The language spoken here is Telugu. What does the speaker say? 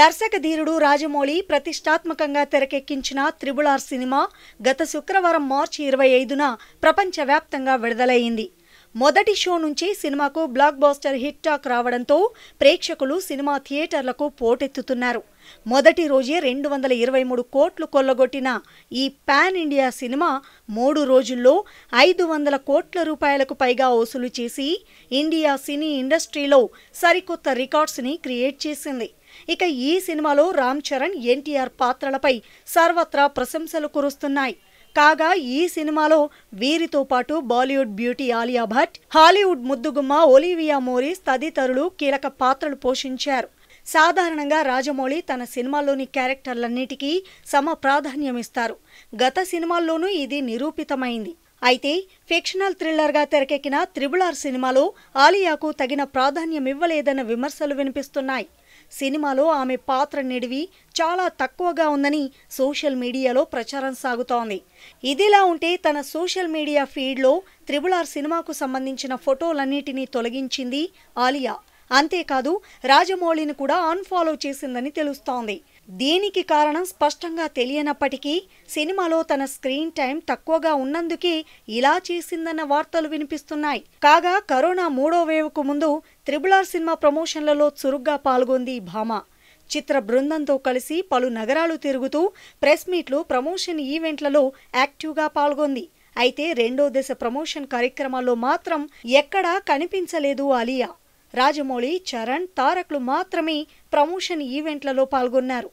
దర్శక ధీరుడు రాజమౌళి ప్రతిష్టాత్మకంగా తెరకెక్కించిన త్రిబుల్ ఆర్ సినిమా గత శుక్రవారం మార్చి ఇరవై ఐదున ప్రపంచవ్యాప్తంగా విడుదలయ్యింది మొదటి షో నుంచి సినిమాకు బ్లాక్ బాస్టర్ హిట్ టాక్ రావడంతో ప్రేక్షకులు సినిమా థియేటర్లకు పోటెత్తుతున్నారు మొదటి రోజే రెండు వందల ఇరవై మూడు కోట్లు కొల్లగొట్టిన ఈ పాన్ ఇండియా సినిమా మూడు రోజుల్లో ఐదు వందల కోట్ల రూపాయలకు పైగా వసూలు చేసి ఇండియా సినీ ఇండస్ట్రీలో సరికొత్త రికార్డ్స్ని క్రియేట్ చేసింది ఇక ఈ సినిమాలో రామ్ చరణ్ ఎన్టీఆర్ పాత్రలపై సర్వత్రా ప్రశంసలు కురుస్తున్నాయి కాగా ఈ సినిమాలో వీరితో పాటు బాలీవుడ్ బ్యూటీ ఆలియా భట్ హాలీవుడ్ ముద్దుగుమ్మ ఒలివియా మోరీస్ తదితరులు కీలక పాత్రలు పోషించారు సాధారణంగా రాజమౌళి తన సినిమాల్లోని క్యారెక్టర్లన్నిటికీ సమ ప్రాధాన్యమిస్తారు గత సినిమాల్లోనూ ఇది నిరూపితమైంది అయితే ఫిక్షనల్ థ్రిల్లర్గా తెరకెక్కిన త్రిబులార్ సినిమాలో ఆలియాకు తగిన ప్రాధాన్యం ఇవ్వలేదన్న విమర్శలు వినిపిస్తున్నాయి సినిమాలో ఆమె పాత్ర నిడివి చాలా తక్కువగా ఉందని సోషల్ మీడియాలో ప్రచారం సాగుతోంది ఇదిలా ఉంటే తన సోషల్ మీడియా ఫీడ్లో త్రిబులార్ సినిమాకు సంబంధించిన ఫోటోలన్నిటినీ తొలగించింది ఆలియా అంతేకాదు రాజమౌళిని కూడా అన్ఫాలో చేసిందని తెలుస్తోంది దీనికి కారణం స్పష్టంగా తెలియనప్పటికీ సినిమాలో తన స్క్రీన్ టైం తక్కువగా ఉన్నందుకే ఇలా చేసిందన్న వార్తలు వినిపిస్తున్నాయి కాగా కరోనా మూడో వేవ్కు ముందు త్రిబులార్ సినిమా ప్రమోషన్లలో చురుగ్గా పాల్గొంది భామ చిత్ర బృందంతో కలిసి పలు నగరాలు తిరుగుతూ ప్రెస్ మీట్లు ప్రమోషన్ ఈవెంట్లలో యాక్టివ్గా పాల్గొంది అయితే రెండో దశ ప్రమోషన్ కార్యక్రమాల్లో మాత్రం ఎక్కడా కనిపించలేదు అలియా రాజమౌళి చరణ్ తారక్లు మాత్రమే ప్రమోషన్ ఈవెంట్లలో పాల్గొన్నారు